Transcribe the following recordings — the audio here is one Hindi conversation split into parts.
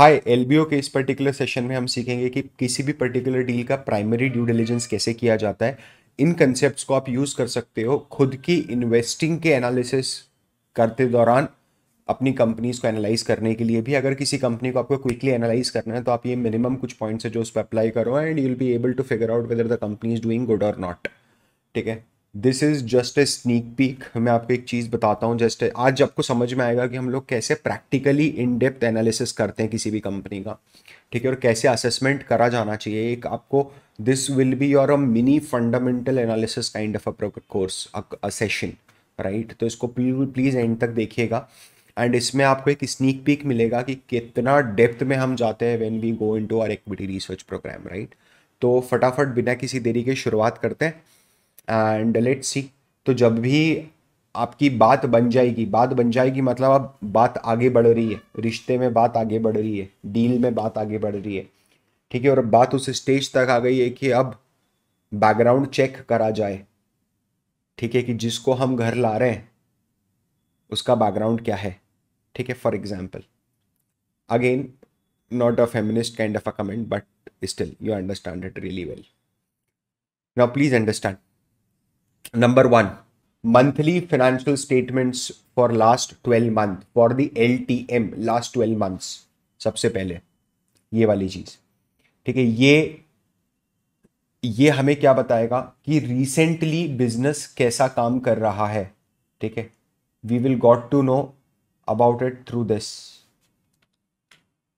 बी हाँ, ओ के इस पर्टिकुलर सेशन में हम सीखेंगे कि किसी भी पर्टिकुलर डील का प्राइमरी ड्यू डिलीजेंस कैसे किया जाता है इन कंसेप्ट को आप यूज़ कर सकते हो खुद की इन्वेस्टिंग के एनालिसिस करते दौरान अपनी कंपनीज को एनालाइज करने के लिए भी अगर किसी कंपनी को आपको क्विकली एनालाइज करना है तो आप ये मिनिमम कुछ पॉइंट्स है जो उस पर अप्लाई करो and you will be able to figure out whether the company is doing good or not ठीक है this is just a sneak peek मैं आपको एक चीज़ बताता हूँ जस्ट आज आपको समझ में आएगा कि हम लोग कैसे प्रैक्टिकली इन डेप्थ एनालिसिस करते हैं किसी भी कंपनी का ठीक है और कैसे असेसमेंट करा जाना चाहिए एक आपको this will be your a mini fundamental analysis kind of a course a session right तो इसको प्लीज़ एंड तक देखिएगा एंड इसमें आपको एक स्नीक पीक मिलेगा कि कितना डेप्थ में हम जाते हैं when we go into our equity research program right तो फटाफट बिना किसी देरी के शुरुआत करते हैं एंड लेट्स सी तो जब भी आपकी बात बन जाएगी बात बन जाएगी मतलब अब बात आगे बढ़ रही है रिश्ते में बात आगे बढ़ रही है डील में बात आगे बढ़ रही है ठीक है और बात उस स्टेज तक आ गई है कि अब बैकग्राउंड चेक करा जाए ठीक है कि जिसको हम घर ला रहे हैं उसका बैकग्राउंड क्या है ठीक है for example again not a feminist kind of a comment but still you understand it really well now please understand number one monthly financial statements for last twelve month for the L T M last twelve months सबसे पहले ये वाली चीज ठीक है ये ये हमें क्या बताएगा कि रिसेंटली बिजनेस कैसा काम कर रहा है ठीक है we will got to know about it through this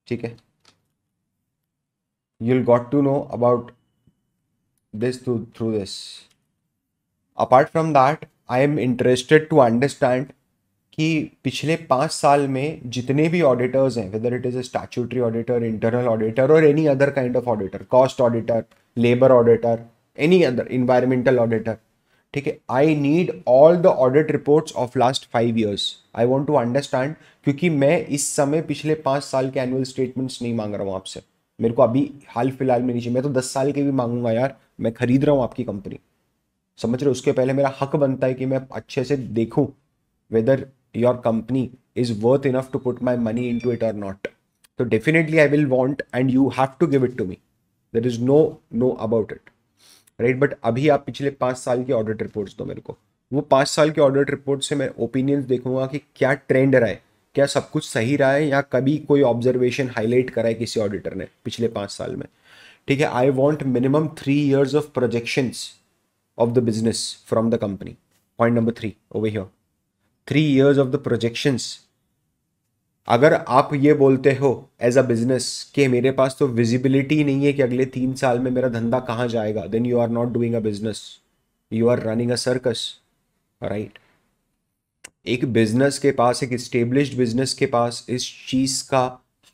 ठीक है will got to know about this through through this apart from that I am interested to understand कि पिछले पाँच साल में जितने भी ऑडिटर्स हैं whether it is a statutory auditor internal auditor और any other kind of auditor cost auditor labour auditor any other environmental auditor ठीक है I need all the audit reports of last five years I want to understand क्योंकि मैं इस समय पिछले पाँच साल के एनुअल स्टेटमेंट्स नहीं मांग रहा हूँ आपसे मेरे को अभी हाल फिलहाल में नहीं चाहिए मैं तो दस साल के भी मांगूंगा यार मैं खरीद रहा हूँ आपकी कंपनी समझ रहे हो उसके पहले मेरा हक बनता है कि मैं अच्छे से देखूँ whether your company is worth enough to put my money into it और नॉट तो definitely I will want and you have to give it to me there is no no about it right but अभी आप पिछले पाँच साल की ऑडिट रिपोर्ट्स दो मेरे को वो पाँच साल के ऑडिट रिपोर्ट से मैं ओपिनियंस देखूंगा कि क्या ट्रेंड रहा है क्या सब कुछ सही रहा है या कभी कोई ऑब्जर्वेशन हाईलाइट करा है किसी ऑडिटर ने पिछले पाँच साल में ठीक है I want minimum three years of projections of the business from the company. Point number three over here. Three years of the projections. अगर आप ये बोलते हो एज अ बिजनेस कि मेरे पास तो विजिबिलिटी नहीं है कि अगले तीन साल में मेरा धंधा कहाँ जाएगा then you are not doing a business you are running a circus right एक बिजनेस के पास एक स्टेब्लिश बिजनेस के पास इस चीज़ का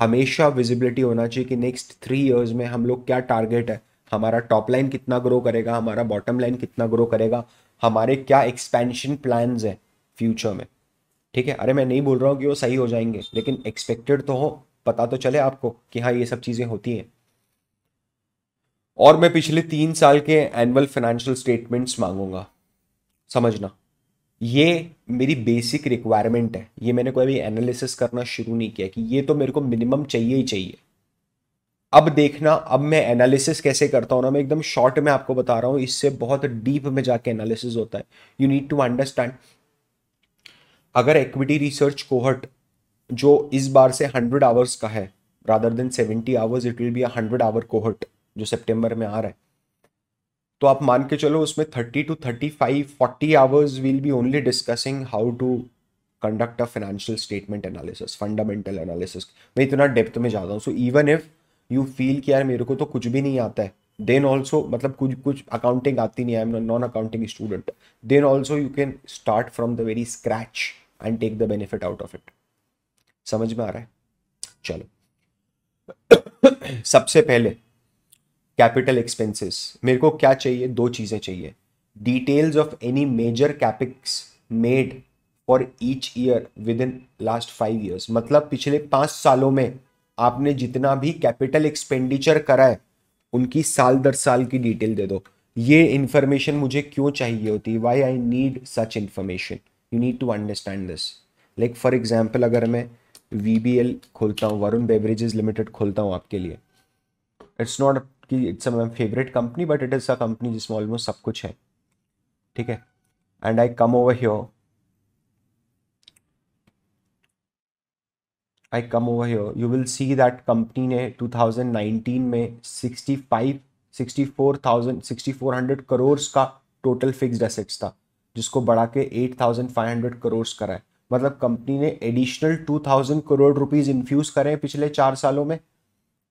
हमेशा विजिबिलिटी होना चाहिए कि नेक्स्ट थ्री ईयर्स में हम लोग क्या टारगेट है हमारा टॉप लाइन कितना ग्रो करेगा हमारा बॉटम लाइन कितना ग्रो करेगा हमारे क्या एक्सपेंशन प्लान हैं फ्यूचर में ठीक है अरे मैं नहीं बोल रहा हूँ कि वो सही हो जाएंगे लेकिन एक्सपेक्टेड तो हो पता तो चले आपको कि हाँ ये सब चीज़ें होती हैं और मैं पिछले तीन साल के एनुअल फाइनेंशियल स्टेटमेंट्स मांगूंगा समझना ये मेरी बेसिक रिक्वायरमेंट है ये मैंने कोई अभी एनालिसिस करना शुरू नहीं किया कि ये तो मेरे को मिनिमम चाहिए ही चाहिए अब देखना अब मैं एनालिसिस कैसे करता हूँ ना मैं एकदम शॉर्ट में आपको बता रहा हूँ इससे बहुत डीप में जाके एनालिसिस होता है यू नीड टू अंडरस्टैंड अगर एक्विटी रिसर्च कोहट जो इस बार से हंड्रेड आवर्स का है rather than seventy hours it will be a hundred hour cohort जो सेप्टेम्बर में आ रहा है तो आप मान के चलो उसमें thirty to thirty five forty hours will be only discussing how to conduct a financial statement analysis fundamental analysis मैं इतना डेप्थ में जाता हूँ so even if you feel कि यार मेरे को तो कुछ भी नहीं आता है देन ऑल्सो मतलब कुछ कुछ अकाउंटिंग आती नहीं I am non accounting student then also you can start from the very scratch and take the benefit out of it समझ में आ रहा है चलो सबसे पहले कैपिटल एक्सपेंसेस मेरे को क्या चाहिए दो चीज़ें चाहिए details of any major capex made for each year within last five years मतलब पिछले पांच सालों में आपने जितना भी कैपिटल एक्सपेंडिचर करा है उनकी साल दर साल की डिटेल दे दो ये इन्फॉर्मेशन मुझे क्यों चाहिए होती है why I need such information you need to understand this like for example अगर मैं वी खोलता हूँ वरुण बेवरेजेस लिमिटेड खोलता हूँ आपके लिए इट्स नॉट कि it's a my favourite company but it is a company जिसमें ऑलमोस्ट सब कुछ है ठीक है and I come over here I come over here you will see that company ने 2019 में 65 64,000 6400 करोड़ का टोटल फिक्स्ड एसेट्स था जिसको बढ़ा के 8,500 करोड़ करा है मतलब कंपनी ने एडिशनल 2,000 करोड़ रुपीस इन्फ्यूज करे हैं पिछले चार सालों में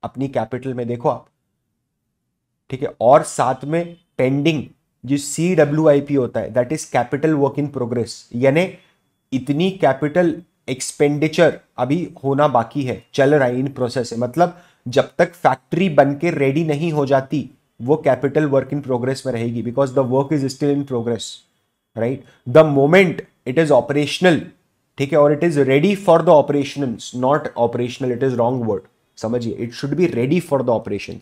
अपनी कैपिटल में देखो आप ठीक है और साथ में पेंडिंग जो सी डब्ल्यू आई पी होता है that is capital work in progress यानी इतनी कैपिटल एक्सपेंडिचर अभी होना बाकी है चल रहा है इन प्रोसेस है मतलब जब तक फैक्ट्री बन के रेडी नहीं हो जाती वो कैपिटल वर्क इन प्रोग्रेस में रहेगी because the work is still in progress right the moment it is operational ठीक है और it is ready for the operation not operational it is wrong word समझिए it should be ready for the operation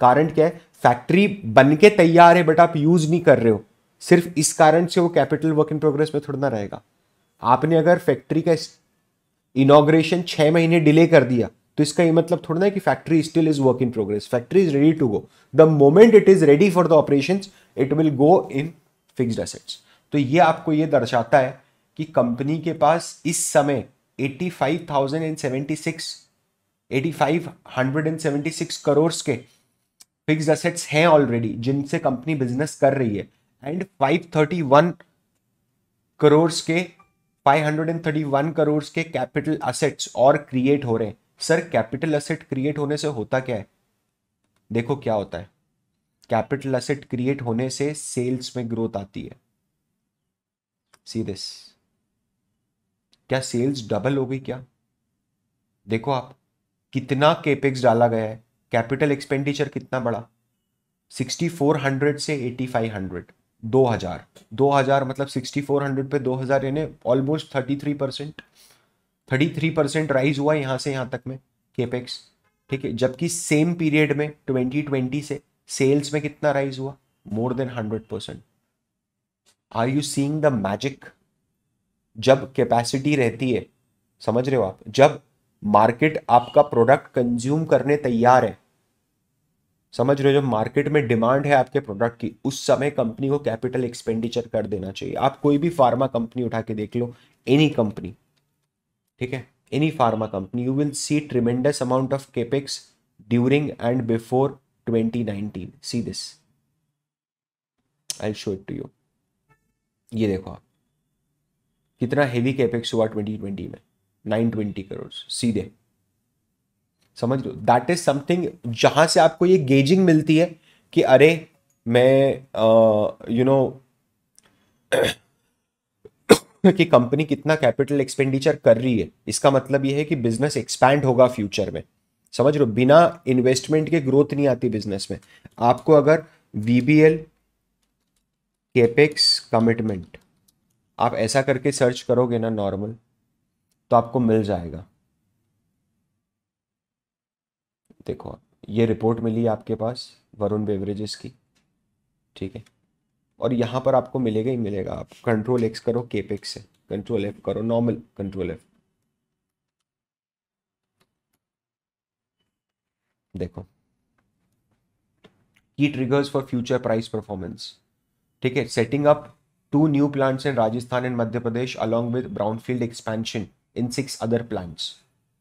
कारण क्या है फैक्ट्री बन के तैयार है बट आप यूज नहीं कर रहे हो सिर्फ इस कारण से वो कैपिटल वर्क इन प्रोग्रेस में थोड़ा ना रहेगा आपने अगर फैक्ट्री का इनाग्रेशन छः महीने डिले कर दिया तो इसका ये मतलब थोड़ा ना कि factory still is work in progress factory is ready to go the moment it is ready for the operation it will go in fixed assets तो ये आपको ये दर्शाता है कि कंपनी के पास इस समय eighty five thousand and seventy six eighty five hundred and seventy six crore के फिक्सड असेट्स हैं ऑलरेडी जिनसे कंपनी बिजनेस कर रही है and five thirty one crore के 531 करोड़ के कैपिटल असेट्स और क्रिएट हो रहे हैं सर कैपिटल असेट क्रिएट होने से होता क्या है देखो क्या होता है कैपिटल असेट क्रिएट होने से सेल्स में ग्रोथ आती है सी दिस क्या सेल्स डबल हो गई क्या देखो आप कितना केपेक्स डाला गया है कैपिटल एक्सपेंडिचर कितना बड़ा 6400 से 8500 दो हज़ार दो हज़ार मतलब सिक्सटी फोर हंड्रेड पे दो हज़ार यानी almost thirty three percent thirty three percent rise हुआ यहां से यहां तक में केपेक्स ठीक है जबकि सेम पीरियड में ट्वेंटी ट्वेंटी से सेल्स में कितना राइज हुआ more than hundred percent are you seeing the magic जब कैपेसिटी रहती है समझ रहे हो आप जब मार्केट आपका प्रोडक्ट कंज्यूम करने तैयार है समझ रहे हो जब मार्केट में डिमांड है आपके प्रोडक्ट की उस समय कंपनी को कैपिटल एक्सपेंडिचर कर देना चाहिए आप कोई भी फार्मा कंपनी उठा के देख लो एनी कंपनी ठीक है any pharma company you will see tremendous amount of capex during and before 2019 see this I show it to you ये देखो आप कितना हेवी कैपेक्स हुआ 2020 में 920 करोड़ सीधे समझ लो दैट इज समथिंग जहां से आपको ये गेजिंग मिलती है कि अरे मैं यू नो कि कंपनी कितना कैपिटल एक्सपेंडिचर कर रही है इसका मतलब यह है कि बिजनेस एक्सपैंड होगा फ्यूचर में समझ लो बिना इन्वेस्टमेंट के ग्रोथ नहीं आती बिजनेस में आपको अगर V B L capex commitment आप ऐसा करके सर्च करोगे ना नॉर्मल तो आपको मिल जाएगा देखो ये रिपोर्ट मिली आपके पास वरुण बेवरेजेस की ठीक है और यहाँ पर आपको मिलेगा ही मिलेगा आप कंट्रोल एक्स करो केपेक्स से कंट्रोल एफ करो नॉर्मल कंट्रोल एफ देखो key triggers for future price performance ठीक है setting up two new plants in Rajasthan and Madhya Pradesh along with brownfield expansion in six other plants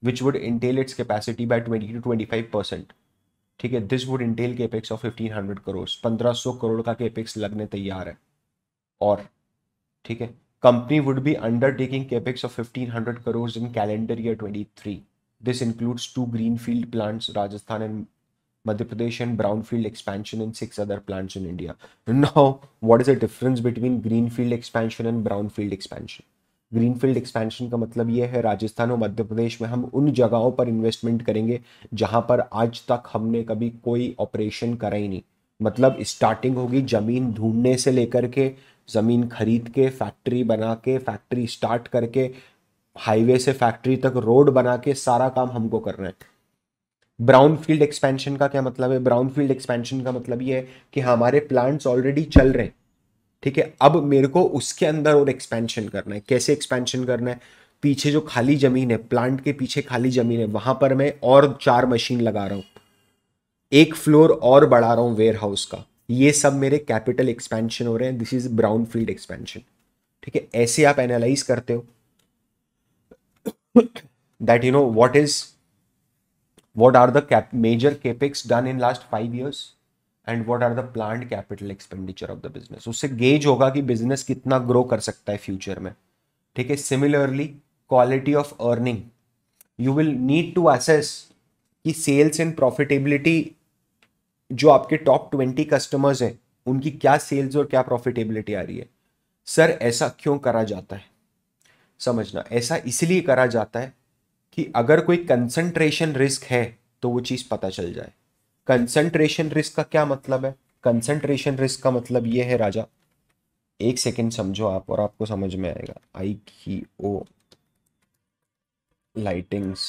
which would entail its capacity by twenty two twenty five percent ठीक है this would entail capex of fifteen hundred crore पंद्रह सौ करोड़ का केपेक्स लगने तैयार है और ठीक है company would be undertaking capex of fifteen hundred crore in calendar year twenty three this includes two green field plants Rajasthan and Madhya Pradesh and brown field expansion in six other plants in India now what is the difference between green field expansion and brown field expansion greenfield expansion का मतलब ये है राजस्थान और मध्य प्रदेश में हम उन जगहों पर इन्वेस्टमेंट करेंगे जहाँ पर आज तक हमने कभी कोई ऑपरेशन करा ही नहीं मतलब स्टार्टिंग होगी ज़मीन ढूंढने से लेकर के ज़मीन खरीद के फैक्ट्री बना के फैक्ट्री स्टार्ट करके हाईवे से फैक्ट्री तक रोड बना के सारा काम हमको करना है ब्राउन फील्ड एक्सपेंशन का क्या मतलब है ब्राउन फील्ड एक्सपेंशन का मतलब ये है कि हमारे प्लांट्स ऑलरेडी चल रहे हैं ठीक है अब मेरे को उसके अंदर और एक्सपेंशन करना है कैसे एक्सपेंशन करना है पीछे जो खाली ज़मीन है प्लांट के पीछे खाली ज़मीन है वहां पर मैं और चार मशीन लगा रहा हूं एक फ्लोर और बढ़ा रहा हूं वेयर हाउस का ये सब मेरे कैपिटल एक्सपेंशन हो रहे हैं this is brown field expansion ठीक है ऐसे आप एनालाइज करते हो that you know what is what are the major capex done in last five years and what are the plan capital expenditure of the business उससे गेज होगा कि बिजनेस कितना ग्रो कर सकता है फ्यूचर में ठीक है similarly quality of earning you will need to assess कि सेल्स एंड प्रॉफिटेबिलिटी जो आपके टॉप ट्वेंटी कस्टमर्स हैं उनकी क्या सेल्स और क्या प्रॉफिटेबिलिटी आ रही है सर ऐसा क्यों करा जाता है समझना ऐसा इसलिए करा जाता है कि अगर कोई कंसंट्रेशन रिस्क है तो वो चीज़ पता चल जाए कंसंट्रेशन रिस्क का क्या मतलब है कंसंट्रेशन रिस्क का मतलब ये है राजा एक सेकेंड समझो आप और आपको समझ में आएगा IKIO lightings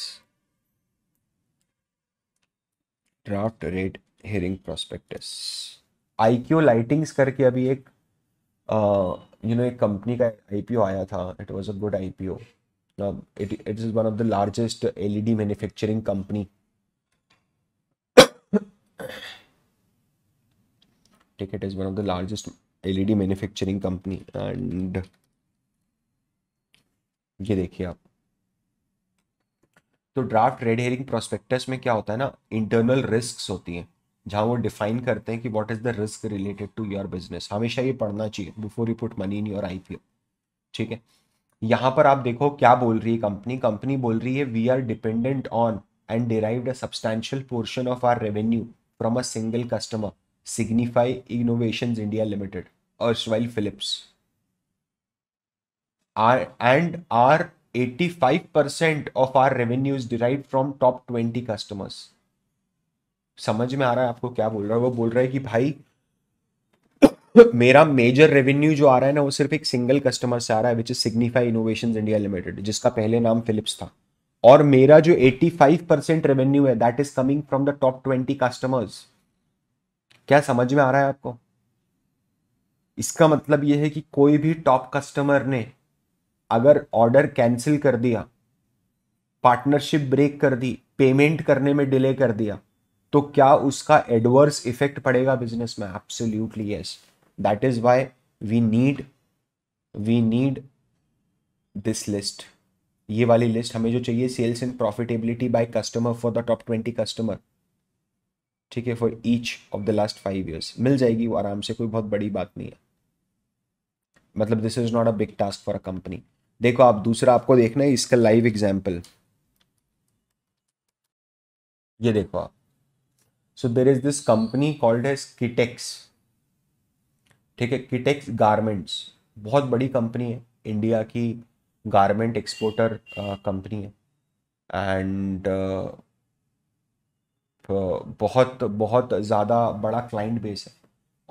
draft red herring prospectus IKIO lightings करके अभी एक यू नो एक कंपनी का आईपीओ आया था it was a good IPO it it is one of the largest LED manufacturing company Ticket is one of the largest LED manufacturing company and ये देखिए आप तो ड्राफ्ट रेड हेरिंग प्रोस्पेक्टस में क्या होता है ना इंटरनल रिस्क होती हैं जहां वो डिफाइन करते हैं कि what is the risk related to your business हमेशा ये पढ़ना चाहिए before you put money in your IPO ठीक है यहां पर आप देखो क्या बोल रही है कंपनी कंपनी बोल रही है we are dependent on and derived a substantial portion of our revenue from a single customer, Signify Innovations India Limited, erstwhile Philips. Our, and our 85% of our revenues derived from top 20 customers. समझ में आ रहा है आपको क्या बोल रहा है वो बोल रहा है कि भाई मेरा मेजर रेवेन्यू जो आ रहा है ना वो सिर्फ एक सिंगल कस्टमर से आ रहा है which is Signify Innovation India Limited जिसका पहले नाम फिलिप्स था और मेरा जो 85 परसेंट रेवेन्यू है that is coming from the top 20 customers क्या समझ में आ रहा है आपको इसका मतलब यह है कि कोई भी टॉप कस्टमर ने अगर ऑर्डर कैंसिल कर दिया पार्टनरशिप ब्रेक कर दी पेमेंट करने में डिले कर दिया तो क्या उसका एडवर्स इफेक्ट पड़ेगा बिजनेस में absolutely yes that is why we need we need this list ये वाली लिस्ट हमें जो चाहिए sales and profitability by customer for the top twenty customer ठीक है for each of the last five years मिल जाएगी वो आराम से कोई बहुत बड़ी बात नहीं है मतलब this is not a big task for a company देखो आप दूसरा आपको देखना है इसका लाइव एग्जाम्पल ये देखो आप so there is this company called as Kitex ठीक है किटेक्स गारमेंट्स बहुत बड़ी कंपनी है इंडिया की गारमेंट एक्सपोर्टर कंपनी है एंड uh, uh, बहुत बहुत ज़्यादा बड़ा क्लाइंट बेस है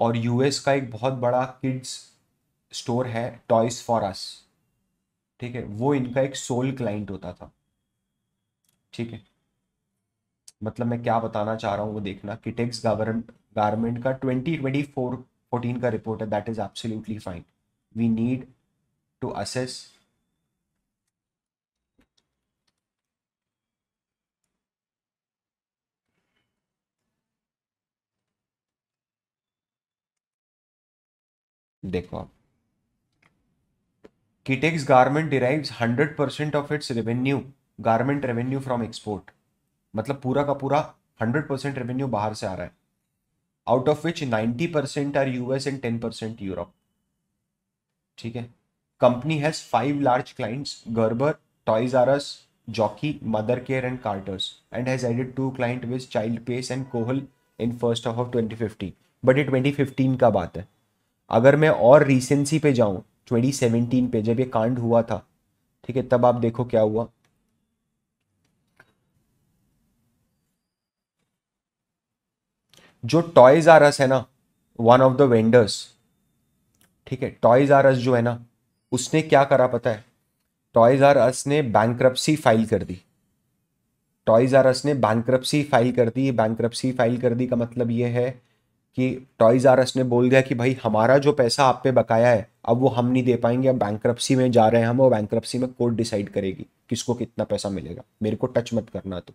और यूएस का एक बहुत बड़ा किड्स स्टोर है टॉयज़ फॉर अस ठीक है वो इनका एक सोल क्लाइंट होता था ठीक है मतलब मैं क्या बताना चाह रहा हूँ वो देखना किटेक्स गवर्नमेंट गारमेंट का ट्वेंटी ट्वेंटी फोर फोर्टीन का रिपोर्ट है that is absolutely fine we need to assess देखो आप Kitex garment derives hundred percent of its revenue garment revenue from export मतलब पूरा का पूरा हंड्रेड परसेंट रेवेन्यू बाहर से आ रहा है out of which 90 percent are US and ten percent Europe ठीक है company has five large clients Gerber Toys R Us Jockey Mothercare and Carter's and has added two client viz Child Place and Kohl's in first of of twenty but ये ट्वेंटी फिफ्टीन का बात है अगर मैं और रिसेंसी पे जाऊं 2017 पे जब ये कांड हुआ था ठीक है तब आप देखो क्या हुआ जो टॉयज आर एस है ना वन ऑफ द वेंडर्स ठीक है टॉयज आर एस जो है ना उसने क्या करा पता है टॉयज आर एस ने बैंक्रप्सी फाइल कर दी टॉयज आर एस ने बैंक्रप्सी फाइल कर दी बैंक फाइल कर दी का मतलब ये है कि टॉयज़ आर एस ने बोल दिया कि भाई हमारा जो पैसा आप पे बकाया है अब वो हम नहीं दे पाएंगे अब बैंक्रप्सी में जा रहे हैं हम वो बैंक्रप्सी में कोर्ट डिसाइड करेगी किसको कितना पैसा मिलेगा मेरे को टच मत करना तो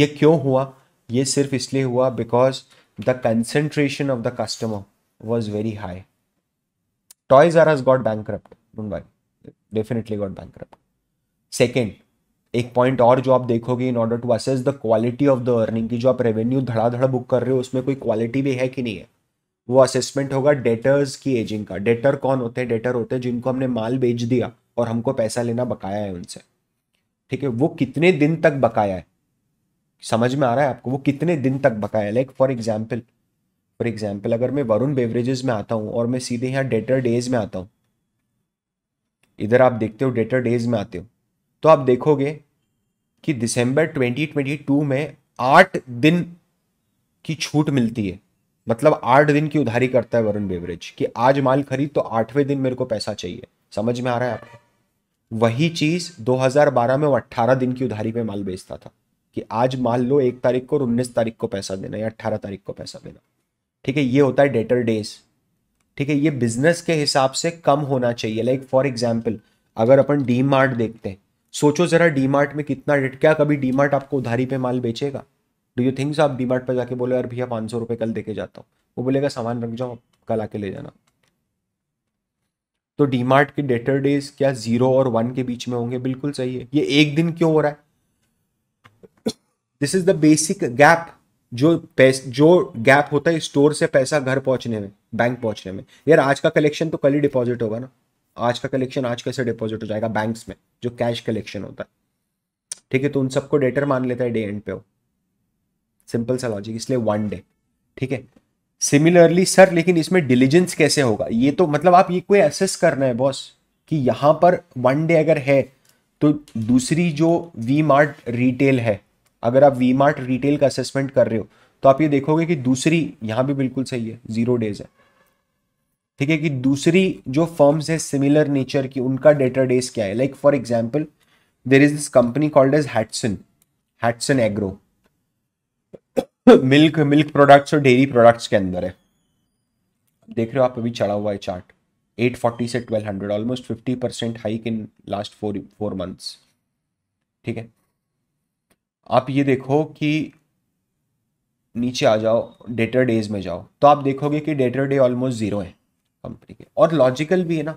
ये क्यों हुआ ये सिर्फ इसलिए हुआ because the concentration of the customer was very high Toys R Us got bank definitely got bank second एक पॉइंट और जो आप देखोगे in order to assess the quality of the earning की जो आप रेवेन्यू धड़ाधड़ बुक कर रहे हो उसमें कोई क्वालिटी भी है कि नहीं है वो असेसमेंट होगा डेटर्स की एजिंग का डेटर कौन होते हैं डेटर होते हैं जिनको हमने माल बेच दिया और हमको पैसा लेना बकाया है उनसे ठीक है वो कितने दिन तक बकाया है समझ में आ रहा है आपको वो कितने दिन तक बकाया like for example for example अगर मैं वरुण बेवरेजेस में आता हूँ और मैं सीधे यहाँ डेटर डेज में आता हूँ इधर आप देखते हो डेटर डेज में आते हो तो आप देखोगे कि दिसंबर 2022 में आठ दिन की छूट मिलती है मतलब आठ दिन की उधारी करता है वरुण बेवरेज कि आज माल खरीद तो आठवें दिन मेरे को पैसा चाहिए समझ में आ रहा है आपको वही चीज़ 2012 में वो अट्ठारह दिन की उधारी पे माल बेचता था कि आज माल लो एक तारीख को और उन्नीस तारीख को पैसा देना या अट्ठारह तारीख को पैसा देना ठीक है ये होता है डेटर डेज ठीक है ये बिजनेस के हिसाब से कम होना चाहिए लाइक फॉर एग्जाम्पल अगर अपन डी मार्ट देखते हैं सोचो जरा डीमार्ट में कितना रेट क्या कभी डीमार्ट आपको उधारी पे माल बेचेगा डू यू थिंक आप डीमार्ट पर जाके बोले यार भैया पाँच सौ रुपये कल दे के जाता हूँ वो बोलेगा सामान रख जाओ कल आके ले जाना तो डीमार्ट के डेटर डेज क्या जीरो और वन के बीच में होंगे बिल्कुल सही है ये एक दिन क्यों हो रहा है this is the basic gap जो पैस जो गैप होता है स्टोर से पैसा घर पहुंचने में बैंक पहुंचने में यार आज का कलेक्शन तो कल ही डिपॉजिट होगा ना आज का कलेक्शन आज कैसे डिपॉजिट हो जाएगा बैंक्स में जो कैश कलेक्शन होता है ठीक है तो उन सबको डेटर मान लेता है डे एंड पे हो सिंपल सा लॉजिक इसलिए वन डे ठीक है सिमिलरली सर लेकिन इसमें डिलीजेंस कैसे होगा ये तो मतलब आप ये कोई असेस करना है बॉस कि यहां पर वन डे अगर है तो दूसरी जो वी मार्ट रिटेल है अगर आप वी मार्ट रिटेल का असेसमेंट कर रहे हो तो आप ये देखोगे कि दूसरी यहां भी बिल्कुल सही है जीरो डेज है ठीक है कि दूसरी जो फर्म्स है सिमिलर नेचर की उनका डेज क्या है like for example there is this company called as Hatsun Hatsun Agro milk milk products और डेयरी प्रोडक्ट्स के अंदर है देख रहे हो आप अभी चढ़ा हुआ है चार्ट 840 से 1200 almost 50 percent hike in last four four months ठीक है आप ये देखो कि नीचे आ जाओ डेटर डेज में जाओ तो आप देखोगे कि डेटर डे ऑलमोस्ट ज़ीरो है कंपनी के और लॉजिकल भी है ना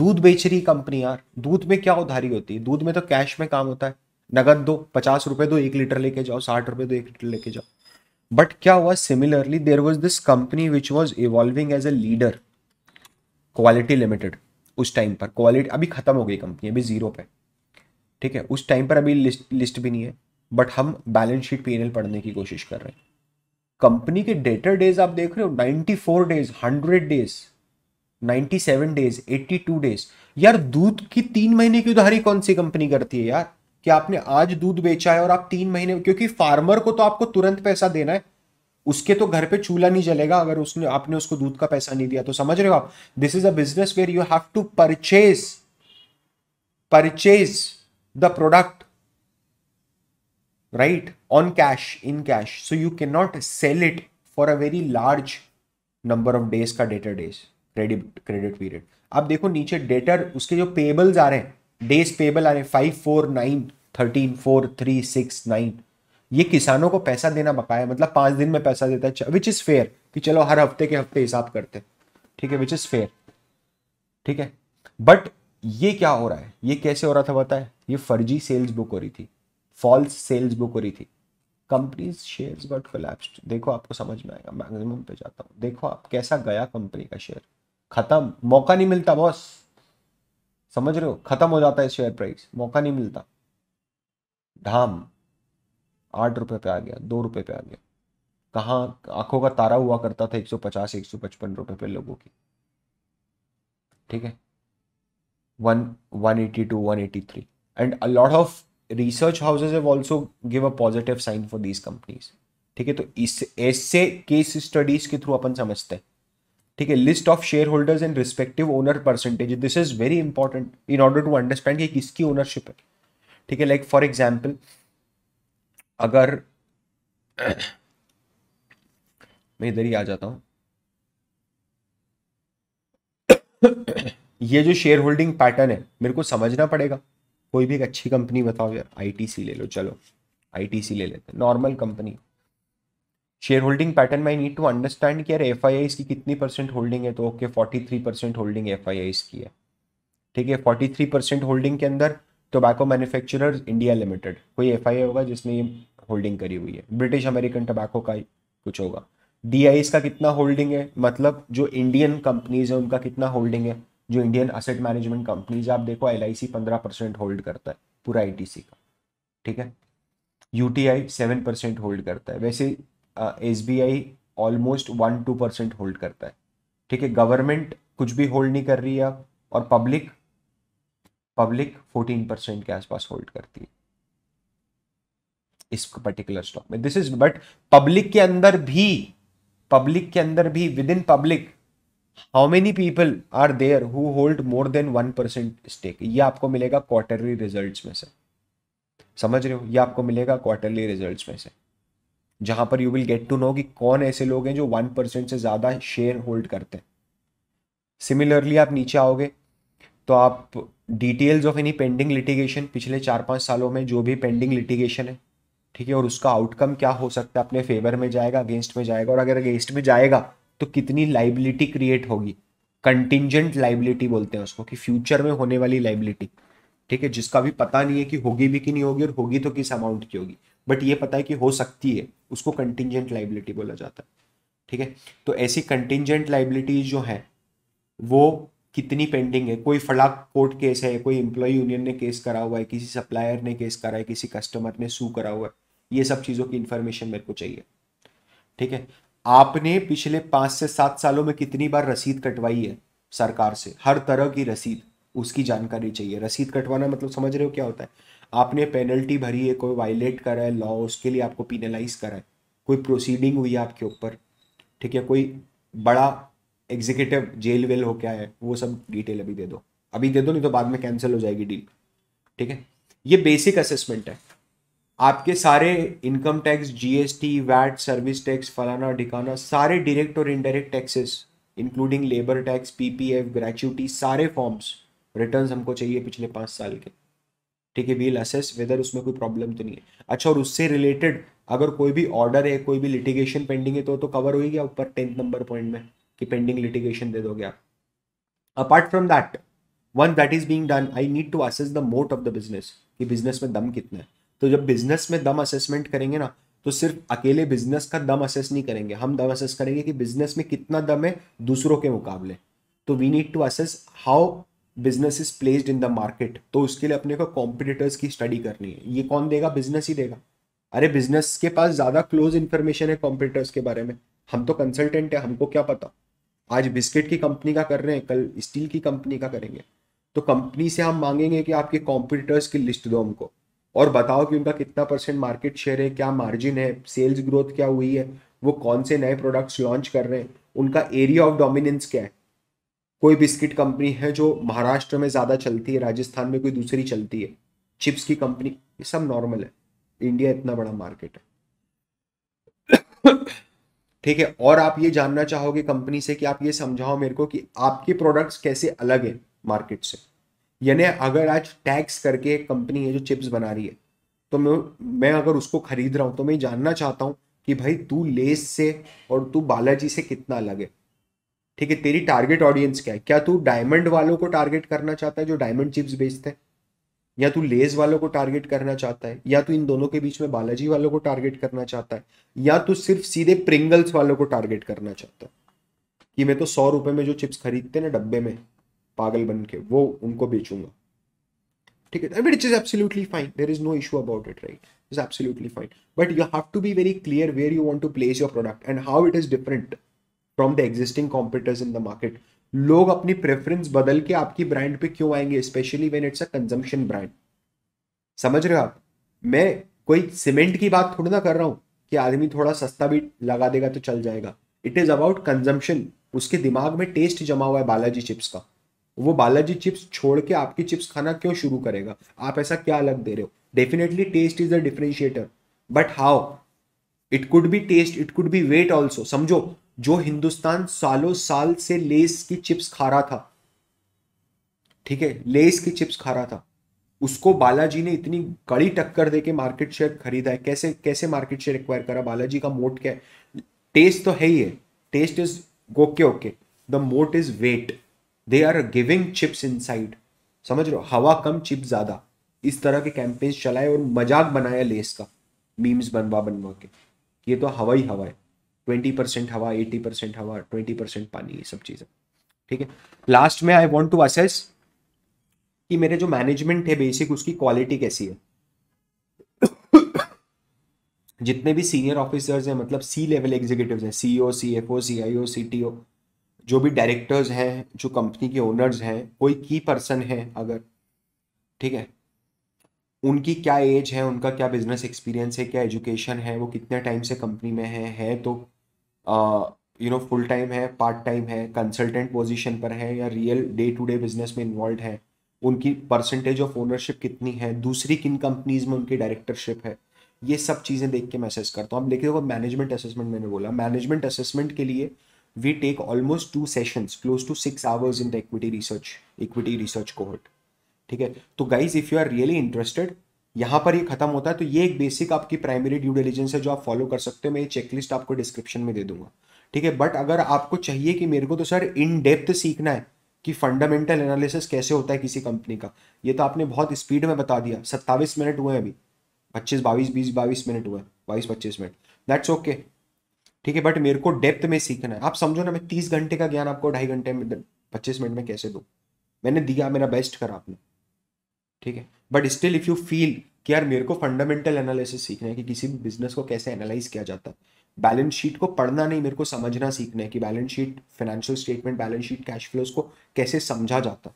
दूध बेच रही कंपनी यार दूध में क्या उधारी होती है दूध में तो कैश में काम होता है नगद दो पचास रुपए दो एक लीटर लेके जाओ साठ रुपए दो एक लीटर लेके जाओ बट क्या हुआ similarly there was this company which was evolving as a leader Kwality limited उस टाइम पर क्वालिटी अभी खत्म हो गई कंपनी अभी जीरो पे ठीक है उस टाइम पर अभी लिस्ट लिस्ट भी नहीं है बट हम बैलेंस शीट पी पढ़ने की कोशिश कर रहे हैं कंपनी के डेटर डेज आप देख रहे हो 94 days 100 days seven days two days यार दूध की तीन महीने की उधारी कौन सी कंपनी करती है यार कि आपने आज दूध बेचा है और आप तीन महीने क्योंकि फार्मर को तो आपको तुरंत पैसा देना है उसके तो घर पे चूल्हा नहीं जलेगा अगर उसने आपने उसको दूध का पैसा नहीं दिया तो समझ रहे हो आप this is a business where you have to purchase purchase the product right on cash in cash so you can not sell it for a very large number of days का debtor days credit credit period अब देखो नीचे डेटर उसके जो पेबल्स आ रहे हैं डेज पेबल आ रहे हैं five four nine thirteen four three six nine ये किसानों को पैसा देना बकाया मतलब पाँच दिन में पैसा देता है विच इज़ फेयर कि चलो हर हफ्ते के हफ्ते हिसाब करते ठीक है विच इज़ फेयर ठीक है बट ये क्या हो रहा है ये कैसे हो रहा था पता है ये फर्जी सेल्स बुक हो रही थी फॉल्स सेल्स बुक हो रही थी कंपनीज शेयर्स गॉट कोलैप्स्ड देखो आपको समझ में आएगा मैक्सिमम पे जाता हूँ देखो आप कैसा गया कंपनी का शेयर खत्म मौका नहीं मिलता बॉस समझ रहे हो खत्म हो जाता है शेयर प्राइस मौका नहीं मिलता धाम आठ रुपए पे आ गया दो रुपए पे आ गया कहाँ आंखों का तारा हुआ करता था 150 155 रुपए पे लोगों की ठीक है one one eighty two one eighty three and a lot of research houses have also give a positive sign for these companies ठीक है तो इस ऐसे केस स्टडीज के थ्रू अपन समझते हैं ठीक है list of shareholders and respective owner percentage this is very important in order to understand कि किसकी ओनरशिप है ठीक है लाइक फॉर एग्जाम्पल अगर मैं इधर ही आ जाता हूँ ये जो शेयर होल्डिंग पैटर्न है मेरे को समझना पड़ेगा कोई भी एक अच्छी कंपनी बताओ यार आईटीसी ले लो चलो आईटीसी ले लेते normal company shareholding pattern में आई नीड टू अंडरस्टैंड कि यार एफ की कितनी परसेंट होल्डिंग है तो okay forty three percent holding F की है ठीक है फोर्टी थ्री परसेंट होल्डिंग के अंदर टोबैको मैन्युफैक्चरर्स इंडिया लिमिटेड कोई एफ होगा जिसने ये होल्डिंग करी हुई है ब्रिटिश अमेरिकन टोबैको का कुछ होगा डी का कितना होल्डिंग है मतलब जो इंडियन कंपनीज है उनका कितना होल्डिंग है जो इंडियन असेट मैनेजमेंट कंपनीज आप देखो एल आई सी पंद्रह परसेंट होल्ड करता है पूरा आई टी सी का ठीक है U T I seven percent hold करता है वैसे S B I almost one two percent hold करता है ठीक है गवर्नमेंट कुछ भी होल्ड नहीं कर रही है और पब्लिक पब्लिक फोर्टीन परसेंट के आसपास होल्ड करती है इस पर्टिकुलर स्टॉक में दिस इज बट पब्लिक के अंदर भी पब्लिक के अंदर भी within public how many people are there who hold more than one percent stake ये आपको मिलेगा क्वार्टरली रिजल्ट में से समझ रहे हो ये आपको मिलेगा क्वार्टरली रिजल्ट में से जहां पर you will get to know कि कौन ऐसे लोग हैं जो वन परसेंट से ज़्यादा शेयर होल्ड करते हैं सिमिलरली आप नीचे आओगे तो आप details of any pending litigation पिछले चार पाँच सालों में जो भी पेंडिंग लिटिगेशन है ठीक है और उसका आउटकम क्या हो सकता है अपने फेवर में जाएगा अगेंस्ट में जाएगा और अगर अगेंस्ट में जाएगा तो कितनी लाइबिलिटी क्रिएट होगी कंटिजेंट लाइबिलिटी बोलते हैं उसको कि फ्यूचर में होने वाली लाइबिलिटी ठीक है जिसका भी पता नहीं है कि होगी भी कि नहीं होगी और होगी तो किस अमाउंट की होगी बट ये पता है कि हो सकती है उसको कंटिजेंट लाइबिलिटी बोला जाता है ठीक है तो ऐसी कंटिजेंट लाइबिलिटीज जो है वो कितनी पेंडिंग है कोई फलाक कोर्ट केस है कोई एम्प्लॉय यूनियन ने केस करा हुआ है किसी सप्लायर ने केस करा है किसी कस्टमर ने सू करा हुआ है ये सब चीज़ों की इंफॉर्मेशन मेरे को चाहिए ठीक है आपने पिछले पाँच से सात सालों में कितनी बार रसीद कटवाई है सरकार से हर तरह की रसीद उसकी जानकारी चाहिए रसीद कटवाना मतलब समझ रहे हो क्या होता है आपने पेनल्टी भरी है कोई वायलेट करा है लॉ उसके लिए आपको पिनलाइज करा है कोई प्रोसीडिंग हुई है आपके ऊपर ठीक है कोई बड़ा एग्जीक्यूटिव जेल वेल हो क्या है वो सब डिटेल अभी दे दो अभी दे दो नहीं तो बाद में कैंसिल हो जाएगी डील ठीक है ये बेसिक असेसमेंट है आपके सारे income tax GST VAT service tax फलाना ढिकाना सारे डायरेक्ट और indirect taxes including labour tax PPF gratuity सारे फॉर्म्स रिटर्न्स हमको चाहिए पिछले पाँच साल के ठीक है वील असेस वेदर उसमें कोई प्रॉब्लम तो नहीं है अच्छा और उससे रिलेटेड अगर कोई भी ऑर्डर है कोई भी लिटिगेशन पेंडिंग है तो तो कवर होगी क्या ऊपर टेंथ नंबर पॉइंट में कि पेंडिंग लिटिगेशन दे दोगे आप apart from that one that is being done I need to assess the moat of the business कि बिजनेस में दम कितना है तो जब बिजनेस में दम असेसमेंट करेंगे ना तो सिर्फ अकेले बिजनेस का दम असेस नहीं करेंगे हम दम असेस करेंगे कि बिजनेस में कितना दम है दूसरों के मुकाबले तो we need to assess how business is placed in the market तो उसके लिए अपने को कॉम्पिटिटर्स की स्टडी करनी है ये कौन देगा बिजनेस ही देगा अरे बिजनेस के पास ज़्यादा क्लोज इन्फॉर्मेशन है कॉम्पिटिटर्स के बारे में हम तो कंसल्टेंट है हमको क्या पता आज बिस्किट की कंपनी का कर रहे हैं कल स्टील की कंपनी का करेंगे तो कंपनी से हम मांगेंगे कि आपके कॉम्पिटिटर्स की लिस्ट दो हमको और बताओ कि उनका कितना परसेंट मार्केट शेयर है क्या मार्जिन है सेल्स ग्रोथ क्या हुई है वो कौन से नए प्रोडक्ट्स लॉन्च कर रहे हैं उनका एरिया ऑफ डोमिनेंस क्या है कोई बिस्किट कंपनी है जो महाराष्ट्र में ज़्यादा चलती है राजस्थान में कोई दूसरी चलती है चिप्स की कंपनी ये सब नॉर्मल है इंडिया इतना बड़ा मार्केट है ठीक है और आप ये जानना चाहोगे कंपनी से कि आप ये समझाओ मेरे को कि आपके प्रोडक्ट्स कैसे अलग है मार्केट से यानी अगर आज टैक्स करके एक कंपनी है जो चिप्स बना रही है तो मैं मैं अगर उसको खरीद रहा हूँ तो मैं जानना चाहता हूँ कि भाई तू लेस से और तू बालाजी से कितना अलग है ठीक है तेरी टारगेट ऑडियंस क्या है क्या तू डायमंड वालों को टारगेट करना चाहता है जो डायमंड चिप्स बेचते हैं या तू लेज वालों को टारगेट करना चाहता है या तू इन दोनों के बीच में बालाजी वालों को टारगेट करना चाहता है या तू सिर्फ सीधे प्रिंगल्स वालों को टारगेट करना चाहता है कि मैं तो सौ रुपये में जो चिप्स खरीदते ना डब्बे में पागल बन के वो उनको बेचूंगा ठीक है but it is absolutely fine there is no issue about it right is absolutely fine but you have to be very clear where you want to place your product and how it is different from the existing competitors in the market लोग अपनी प्रेफरेंस बदल के आपकी ब्रांड पे क्यों आएंगे specially when it's a consumption brand समझ रहे हो आप मैं कोई सीमेंट की बात थोड़ी ना कर रहा हूँ कि आदमी थोड़ा सस्ता भी लगा देगा तो चल जाएगा इट इज़ अबाउट कंजम्पशन उसके दिमाग में टेस्ट जमा हुआ है बालाजी चिप्स का वो बालाजी चिप्स छोड़ के आपकी चिप्स खाना क्यों शुरू करेगा आप ऐसा क्या अलग दे रहे हो definitely taste is a differentiator but how it could be taste it could be weight also समझो जो हिंदुस्तान सालों साल से लेस की चिप्स खा रहा था ठीक है लेस की चिप्स खा रहा था उसको बालाजी ने इतनी कड़ी टक्कर देके मार्केट शेयर खरीदा है कैसे कैसे मार्केट शेयर एक्वायर करा बालाजी का मोट क्या है टेस्ट तो है ही है taste is okay okay the moat is weight they are giving chips in समझ लो हवा कम चिप ज़्यादा इस तरह के कैंपेन्स चलाए और मजाक बनाया लेस का मीम्स बनवा बनवा के ये तो हवा ही हवा है ट्वेंटी परसेंट हवा एट्टी परसेंट हवा ट्वेंटी परसेंट पानी ये सब चीज़ें ठीक है लास्ट में आई वॉन्ट टू असेस कि मेरे जो मैनेजमेंट है बेसिक उसकी क्वालिटी कैसी है जितने भी सीनियर ऑफिसर्स हैं मतलब सी लेवल एग्जीक्यूटिव हैं सी ओ सी एफ ओ सी आई ओ सी टी ओ जो भी डायरेक्टर्स हैं जो कंपनी के ओनर्स हैं कोई की पर्सन है अगर ठीक है उनकी क्या एज है उनका क्या बिजनेस एक्सपीरियंस है क्या एजुकेशन है वो कितने टाइम से कंपनी में है है तो यू नो फुल टाइम है पार्ट टाइम है कंसल्टेंट पोजीशन पर है या real day to day business में इन्वॉल्व है उनकी परसेंटेज ऑफ ओनरशिप कितनी है दूसरी किन कंपनीज में उनकी डायरेक्टरशिप है ये सब चीज़ें देख के मैं असेस करता हूँ अब देखिए मैनेजमेंट असेसमेंट मैंने बोला मैनेजमेंट असेसमेंट के लिए we take almost two sessions close to six hours in the equity research equity research cohort ठीक है तो guys if you are really interested यहाँ पर ये खत्म होता है तो ये एक बेसिक आपकी प्राइमरी ड्यू डिलीजेंस है जो आप फॉलो कर सकते हो मैं ये चेकलिस्ट आपको डिस्क्रिप्शन में दे दूंगा ठीक है बट अगर आपको चाहिए कि मेरे को तो सर इन डेप्थ सीखना है कि फंडामेंटल एनालिसिस कैसे होता है किसी कंपनी का ये तो आपने बहुत स्पीड में बता दिया सत्ताईस मिनट हुए हैं अभी पच्चीस बाईस बीस बाईस मिनट हुए बाईस पच्चीस मिनट दैट्स ओके ठीक है बट मेरे को डेप्थ में सीखना है आप समझो ना मैं तीस घंटे का ज्ञान आपको ढाई घंटे में पच्चीस मिनट में कैसे दूँ मैंने दिया मेरा बेस्ट करा आपने ठीक है but still if you feel कि यार मेरे को फंडामेंटल एनालिसिस सीखना है कि किसी भी बिजनेस को कैसे एनालाइज किया जाता है बैलेंस शीट को पढ़ना नहीं मेरे को समझना सीखना है कि balance sheet financial statement balance sheet cash flows को कैसे समझा जाता है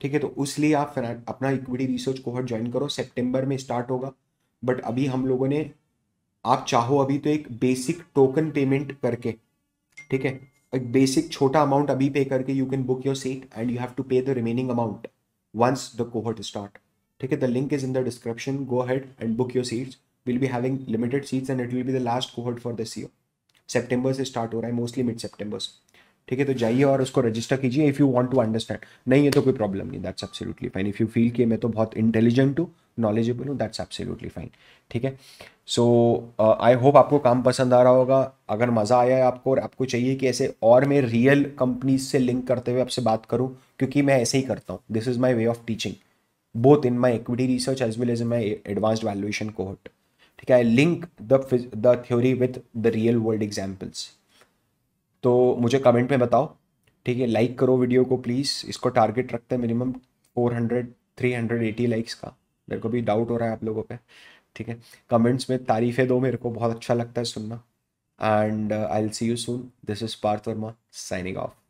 ठीक है तो उसलिए आप अपना इक्विटी रिसर्च कोहर्ट ज्वाइन करो सेप्टेम्बर में स्टार्ट होगा बट अभी हम लोगों ने आप चाहो अभी तो एक बेसिक टोकन पेमेंट करके ठीक है एक बेसिक छोटा अमाउंट अभी पे करके you can book your seat and you have to pay the remaining amount once the cohort start ठीक है the link is in the description go head and book your seats will be having limited seats and it will be the last cohort for this year September से स्टार्ट हो रहा है मोस्टली मिड सेप्टेम्बर से ठीक है तो जाइए और उसको रजिस्टर कीजिए if you want to understand नहीं है तो कोई प्रॉब्लम नहीं that's absolutely fine if you feel कि मैं तो बहुत इंटेलिजेंट हूँ नॉलेजेबल हूँ दैट्स एब्सोल्युटली फाइन ठीक है सो आई होप आपको काम पसंद आ रहा होगा अगर मज़ा आया है आपको और आपको चाहिए कि ऐसे और मैं रियल कंपनीज से लिंक करते हुए आपसे बात करूँ क्योंकि मैं ऐसे ही करता हूँ this is my way of teaching both in my equity research as well as in my advanced valuation cohort. ठीक है link the the theory with the real world examples तो मुझे कमेंट में बताओ ठीक है लाइक करो वीडियो को प्लीज़ इसको टारगेट रखते हैं मिनिमम 400 380 लाइक्स का मेरे को भी डाउट हो रहा है आप लोगों पे ठीक है कमेंट्स में तारीफ़ें दो मेरे को बहुत अच्छा लगता है सुनना and I will see you soon this is Parth Verma signing of